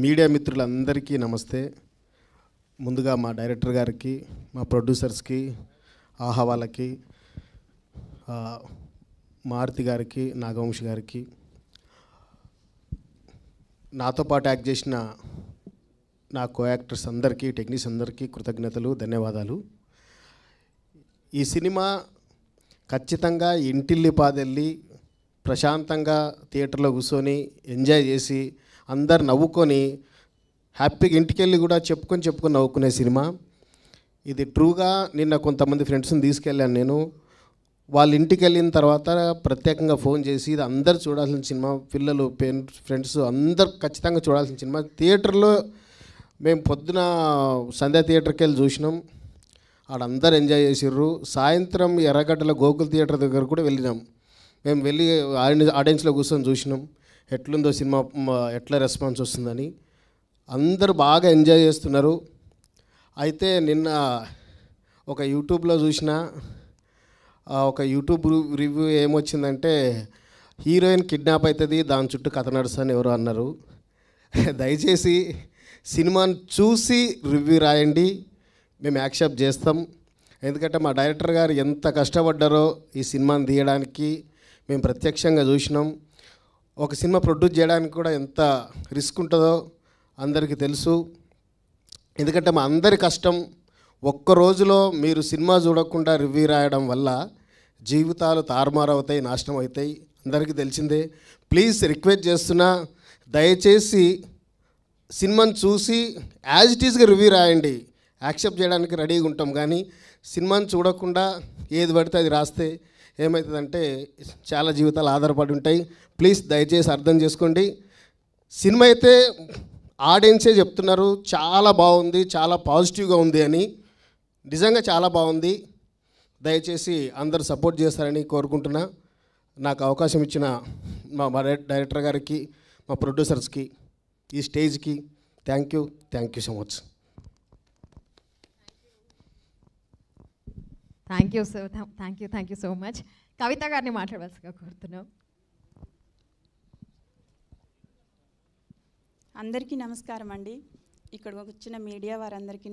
media మిత్రులందరికీ నమస్తే ముందుగా మా డైరెక్టర్ గారికి మా ప్రొడ్యూసర్స్కి ఆహా వాళ్ళకి మారుతి గారికి నాగవంశి గారికి నాతో పాటు యాక్ట్ చేసిన నా కో యాక్టర్స్ అందరికీ టెక్నీస్ అందరికీ కృతజ్ఞతలు ధన్యవాదాలు ఈ సినిమా ఖచ్చితంగా ఇంటిల్లి పాదెళ్ళి ప్రశాంతంగా థియేటర్లో కూర్చొని ఎంజాయ్ చేసి అందరు నవ్వుకొని హ్యాపీగా ఇంటికి వెళ్ళి కూడా చెప్పుకొని చెప్పుకొని నవ్వుకునే సినిమా ఇది ట్రూగా నిన్న కొంతమంది ఫ్రెండ్స్ని తీసుకెళ్ళాను నేను వాళ్ళ ఇంటికి వెళ్ళిన తర్వాత ప్రత్యేకంగా ఫోన్ చేసి ఇది అందరు చూడాల్సిన సినిమా పిల్లలు ఫ్రెండ్స్ అందరు ఖచ్చితంగా చూడాల్సిన సినిమా థియేటర్లో మేము పొద్దున సంధ్యా థియేటర్కి వెళ్ళి చూసినాం ఆడందరూ ఎంజాయ్ చేసిర్రు సాయంత్రం ఎర్రగడ్డల గోకుల్ థియేటర్ దగ్గర కూడా వెళ్ళినాం మేము వెళ్ళి ఆడియన్స్లో కూర్చొని చూసినాం ఎట్లుందో సినిమా ఎట్లా రెస్పాన్స్ వస్తుందని అందరూ బాగా ఎంజాయ్ చేస్తున్నారు అయితే నిన్న ఒక యూట్యూబ్లో చూసిన ఒక యూట్యూబ్ రివ్యూ ఏమొచ్చిందంటే హీరోయిన్ కిడ్నాప్ అవుతుంది దాని చుట్టూ కథ నడుస్తాను ఎవరు అన్నారు దయచేసి సినిమాను చూసి రివ్యూ రాయండి మేము యాక్సెప్ట్ చేస్తాం ఎందుకంటే మా డైరెక్టర్ గారు ఎంత కష్టపడ్డారో ఈ సినిమాను తీయడానికి మేము ప్రత్యక్షంగా చూసినాం ఒక సినిమా ప్రొడ్యూస్ చేయడానికి కూడా ఎంత రిస్క్ ఉంటుందో అందరికీ తెలుసు ఎందుకంటే మా అందరి కష్టం ఒక్క రోజులో మీరు సినిమా చూడకుండా రివ్యూ రాయడం వల్ల జీవితాలు తారుమారవుతాయి నాశనం అవుతాయి అందరికీ తెలిసిందే ప్లీజ్ రిక్వెస్ట్ చేస్తున్నా దయచేసి సినిమాను చూసి యాజ్ ఇట్ ఈస్గా రివ్యూ రాయండి యాక్సెప్ట్ చేయడానికి రెడీగా ఉంటాం కానీ సినిమాను చూడకుండా ఏది పడితే అది రాస్తే ఏమవుతుందంటే చాలా జీవితాలు ఆధారపడి ఉంటాయి ప్లీజ్ దయచేసి అర్థం చేసుకోండి సినిమా అయితే ఆడియన్సే చెప్తున్నారు చాలా బాగుంది చాలా పాజిటివ్గా ఉంది అని నిజంగా చాలా బాగుంది దయచేసి అందరు సపోర్ట్ చేస్తారని కోరుకుంటున్నా నాకు అవకాశం ఇచ్చిన మా డైరెక్టర్ గారికి మా ప్రొడ్యూసర్స్కి ఈ స్టేజ్కి thank you thank you so much thank you so thank you thank you so much Kavitha గారిని మాట్లాడవలసిగా కోరుతున్నాం అందరికీ నమస్కారం అండి ఇక్కడ వచ్చిన మీడియా వారందరికీ